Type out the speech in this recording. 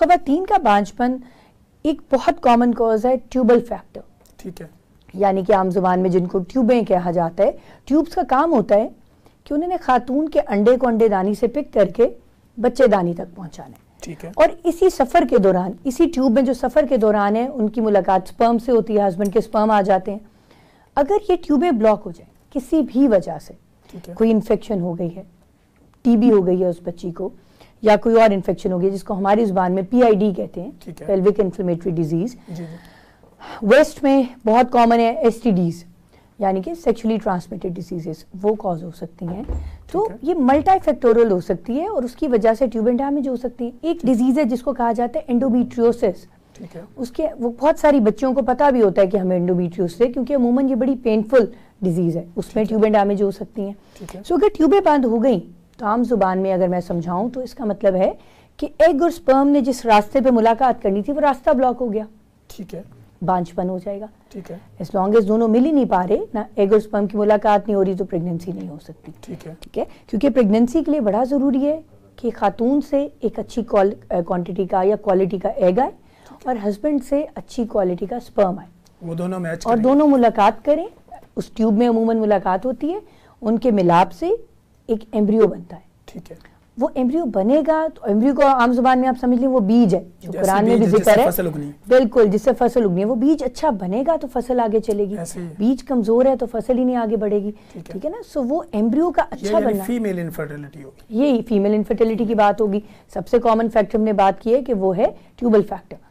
खवातीन का बांझपन एक बहुत कॉमन कॉज है ट्यूबल फैक्टर ठीक है यानी कि आम जुबान में जिनको ट्यूबें कहा जाता है ट्यूब्स का काम होता है कि उन्होंने खातून के अंडे को अंडेदानी से पिक करके बच्चेदानी तक पहुंचाना है ठीक है और इसी सफर के दौरान इसी ट्यूब में जो सफर के दौरान है उनकी मुलाकात स्पर्म से होती है हस्बैंड के स्पर्म आ जाते हैं अगर ये ट्यूबें ब्लॉक हो जाए किसी भी वजह से कोई इन्फेक्शन हो गई है टीबी हो गई है उस बच्ची को या कोई और इन्फेक्शन हो गया जिसको हमारी जुबान में पी कहते हैं पेल्विक इन्फ्लेमेटरी डिजीज वेस्ट में बहुत कॉमन है एस यानी कि सेक्सुअली ट्रांसमिटेड डिजीजेस वो कॉज हो सकती हैं तो ये मल्टाइफेक्टोरियल हो सकती है और उसकी वजह से ट्यूब एंड डैमेज हो सकती है एक डिजीज है जिसको कहा जाता है एंडोमीट्रियोसिस उसके वो बहुत सारी बच्चों को पता भी होता है कि हमें एंडोमीट्रियोसिस है क्योंकि अमूमन ये बड़ी पेनफुल डिजीज है उसमें ट्यूबें डैमेज हो सकती हैं सो अगर ट्यूबें बंद हो गई तो आम जुबान में अगर मैं समझाऊं तो इसका मतलब है कि एग और स्पर्म ने जिस रास्ते पे मुलाकात करनी थी वो रास्ता ब्लॉक हो गया ठीक है बांझपन हो जाएगा ठीक है इस लॉन्ग एज दोनों मिल ही नहीं पा रहे ना एग और स्पर्म की मुलाकात नहीं हो रही तो प्रेगनेंसी नहीं हो सकती ठीक है ठीक है क्योंकि प्रेगनेंसी के लिए बड़ा ज़रूरी है कि खातून से एक अच्छी क्वांटिटी का या क्वालिटी का एग आए और हस्बैंड से अच्छी क्वालिटी का स्पर्म आए वो दोनों मैच और दोनों मुलाकात करें उस ट्यूब में अमूमन मुलाकात होती है उनके मिलाप से एक एम्ब्रियो बनता है ठीक है वो एम्ब्रियो बनेगा तो एम्ब्रियो को आम जुबान में आप समझ लें वो बीज है जो कुरान में भी जिक्र है बिल्कुल जिससे फसल उगनी है वो बीज अच्छा बनेगा तो फसल आगे चलेगी बीज कमजोर है तो फसल ही नहीं आगे बढ़ेगी ठीक है ना सो वो एम्ब्रियो का अच्छा बनना फीमेल इनफर्टिलिटी होगी यही फीमेल इनफर्टिलिटी की बात होगी सबसे कॉमन फैक्टर हमने बात की है कि वो है ट्यूबल फैक्टर